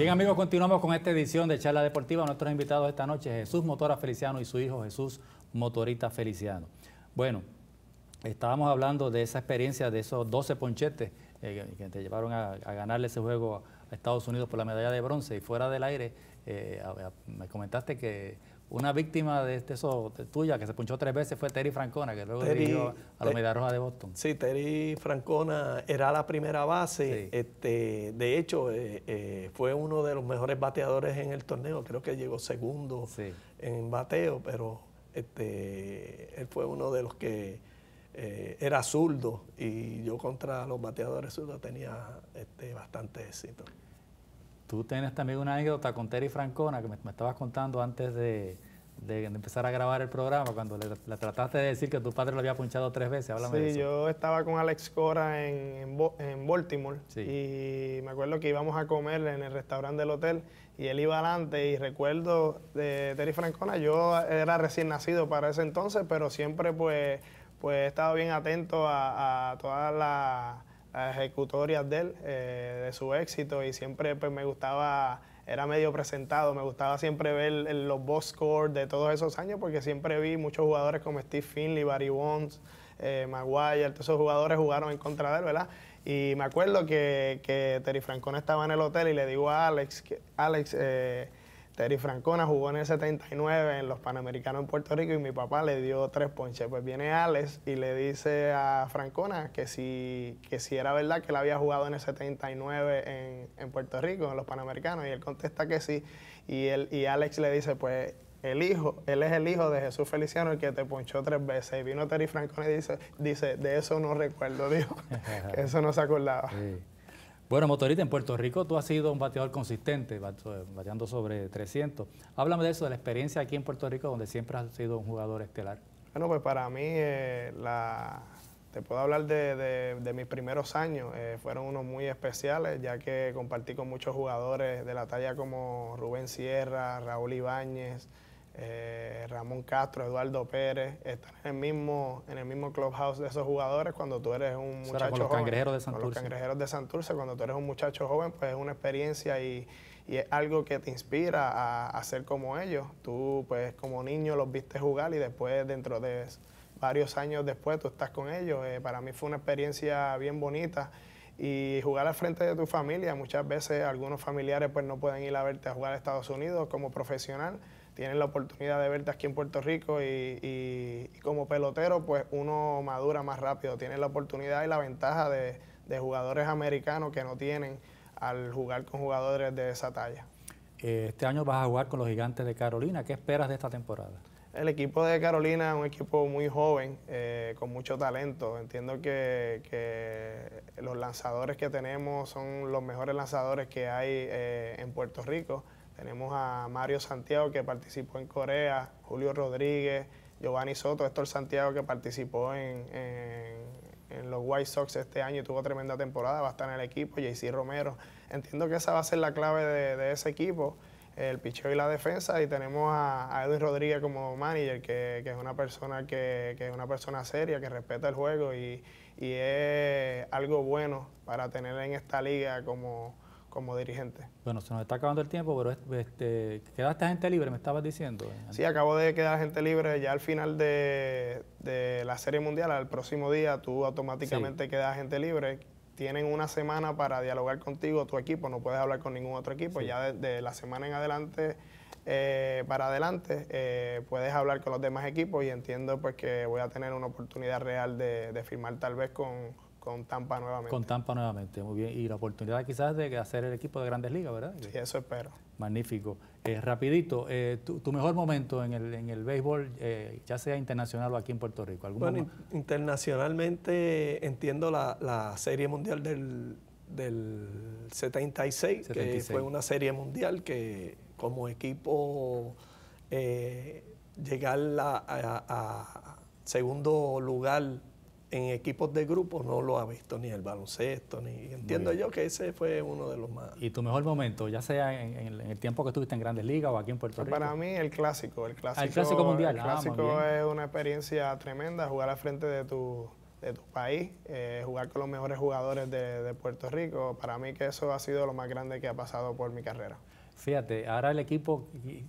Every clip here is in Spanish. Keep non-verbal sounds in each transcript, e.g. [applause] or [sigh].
Bien amigos, continuamos con esta edición de Charla Deportiva. Nuestros invitados esta noche, Jesús Motora Feliciano y su hijo Jesús Motorita Feliciano. Bueno, estábamos hablando de esa experiencia, de esos 12 ponchetes eh, que te llevaron a, ganarle ese juego a Estados Unidos por la medalla de bronce y fuera del aire, eh, me comentaste que una víctima de, este, eso tuya que se punchó tres veces fue Terry Francona, que luego dirigió a los eh, Roja de Boston. Sí, Terry Francona era la primera base. Este, de hecho, eh, eh, fue uno de los mejores bateadores en el torneo. Creo que llegó segundo en bateo, pero este, él fue uno de los que era zurdo y yo contra los bateadores zurdos tenía este, bastante éxito. Tú tienes también una anécdota con Terry Francona que me, estabas contando antes de, de, empezar a grabar el programa, cuando le, trataste de decir que tu padre lo había punchado tres veces. sí, yo estaba con Alex Cora en, en, Baltimore y me acuerdo que íbamos a comer en el restaurante del hotel y él iba adelante y recuerdo de Terry Francona, yo era recién nacido para ese entonces, pero siempre pues, pues he estado bien atento a, a todas las a ejecutorias de él, eh, de su éxito, y siempre pues, me gustaba, era medio presentado, me gustaba siempre ver los box scores de todos esos años, porque siempre vi muchos jugadores como Steve Finley, Barry Bonds, eh, Maguire, todos esos jugadores jugaron en contra de él, ¿verdad? Y me acuerdo que, que Terry Francona estaba en el hotel y le digo a Alex, que, Alex, eh, Terry Francona jugó en el 79 en los Panamericanos en Puerto Rico y mi papá le dio tres ponches. Pues viene Alex y le dice a Francona que si, que si era verdad que él había jugado en el 79 en, Puerto Rico, en los Panamericanos, y él contesta que sí. Y, él, y Alex le dice, pues el hijo, él es el hijo de Jesús Feliciano, el que te ponchó tres veces. Y vino Terry Francona y dice, dice de eso no recuerdo, dijo, [laughs] eso no se acordaba. Bueno, Motorista, en Puerto Rico tú has sido un bateador consistente, bateando sobre 300. Háblame de eso, de la experiencia aquí en Puerto Rico, donde siempre has sido un jugador estelar. Bueno, pues para mí, eh, te puedo hablar de, mis primeros años. Eh, fueron unos muy especiales, ya que compartí con muchos jugadores de la talla como Rubén Sierra, Raúl Ibáñez, eh, Ramón Castro, Eduardo Pérez, están en el mismo, en el mismo clubhouse de esos jugadores... cuando tú eres un muchacho joven. los de Santurce, cuando tú eres un muchacho joven, pues es una experiencia y, es algo que te inspira a, ser como ellos. Tú, pues como niño, los viste jugar y después, dentro de varios años después, tú estás con ellos. Eh, para mí fue una experiencia bien bonita y jugar al frente de tu familia. Muchas veces algunos familiares pues no pueden ir a verte a jugar a Estados Unidos como profesional tienen la oportunidad de verte aquí en Puerto Rico y, como pelotero pues uno madura más rápido, Tienen la oportunidad y la ventaja de, jugadores americanos que no tienen al jugar con jugadores de esa talla. Eh, este año vas a jugar con los gigantes de Carolina, ¿qué esperas de esta temporada? El equipo de Carolina es un equipo muy joven, eh, con mucho talento. Entiendo que, los lanzadores que tenemos son los mejores lanzadores que hay eh, en Puerto Rico. Tenemos a Mario Santiago que participó en Corea, Julio Rodríguez, Giovanni Soto, Héctor Santiago que participó en, en, los White Sox este año y tuvo tremenda temporada, va a estar en el equipo, JC Romero. Entiendo que esa va a ser la clave de, ese equipo, el picheo y la defensa, y tenemos a, Edwin Rodríguez como manager, que, es una persona que, que, es una persona seria, que respeta el juego y, y es algo bueno para tener en esta liga como como dirigente. Bueno, se nos está acabando el tiempo, pero este, quedaste gente libre, me estabas diciendo. Sí, acabo de quedar gente libre. Ya al final de, la Serie Mundial, al próximo día, tú automáticamente queda quedas gente libre. Tienen una semana para dialogar contigo, tu equipo, no puedes hablar con ningún otro equipo. Ya de la semana en adelante, eh, para adelante, eh, puedes hablar con los demás equipos y entiendo pues que voy a tener una oportunidad real de, de firmar tal vez con con Tampa nuevamente. Con Tampa nuevamente, muy bien. Y la oportunidad quizás de hacer el equipo de Grandes Ligas, ¿verdad? Sí, eso espero. Magnífico. Eh, rapidito, eh, tu, mejor momento en el, en el béisbol, eh, ya sea internacional o aquí en Puerto Rico. ¿Algún bueno, internacionalmente entiendo la, Serie Mundial del, del 76, que fue una Serie Mundial que como equipo llegar a segundo lugar en equipos de grupo no lo ha visto ni el baloncesto, ni entiendo yo que ese fue uno de los más. ¿Y tu mejor momento, ya sea en, el tiempo que estuviste en Grandes Ligas o aquí en Puerto Rico? Para mí el clásico, el clásico, ah, el clásico mundial. El ah, clásico es una experiencia tremenda, jugar al frente de tu, de tu país, eh, jugar con los mejores jugadores de, de Puerto Rico, para mí que eso ha sido lo más grande que ha pasado por mi carrera. Fíjate, ahora el equipo,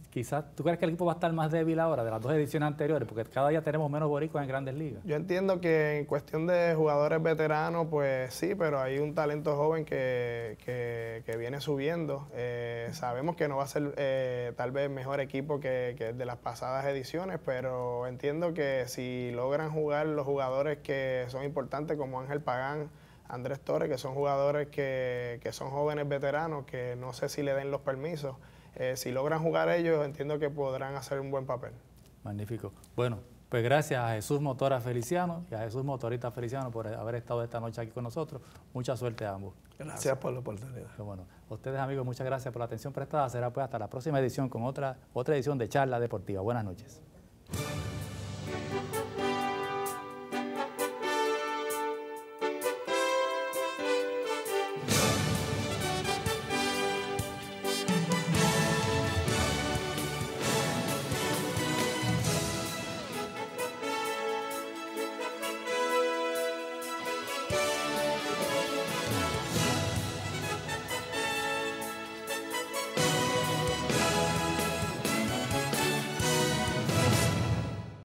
quizás, ¿tú crees que el equipo va a estar más débil ahora de las dos ediciones anteriores? Porque cada día tenemos menos boricos en grandes ligas. Yo entiendo que en cuestión de jugadores veteranos, pues sí, pero hay un talento joven que, viene subiendo. Eh, sabemos que no va a ser eh, tal vez mejor equipo que, que, de las pasadas ediciones, pero entiendo que si logran jugar los jugadores que son importantes como Ángel Pagán, Andrés Torres, que son jugadores que, son jóvenes veteranos, que no sé si le den los permisos. Eh, si logran jugar ellos, entiendo que podrán hacer un buen papel. Magnífico. Bueno, pues gracias a Jesús Motora Feliciano y a Jesús Motorista Feliciano por haber estado esta noche aquí con nosotros. Mucha suerte a ambos. Gracias por la oportunidad. bueno, ustedes amigos, muchas gracias por la atención prestada. Será pues hasta la próxima edición con otra, otra edición de Charla Deportiva. Buenas noches.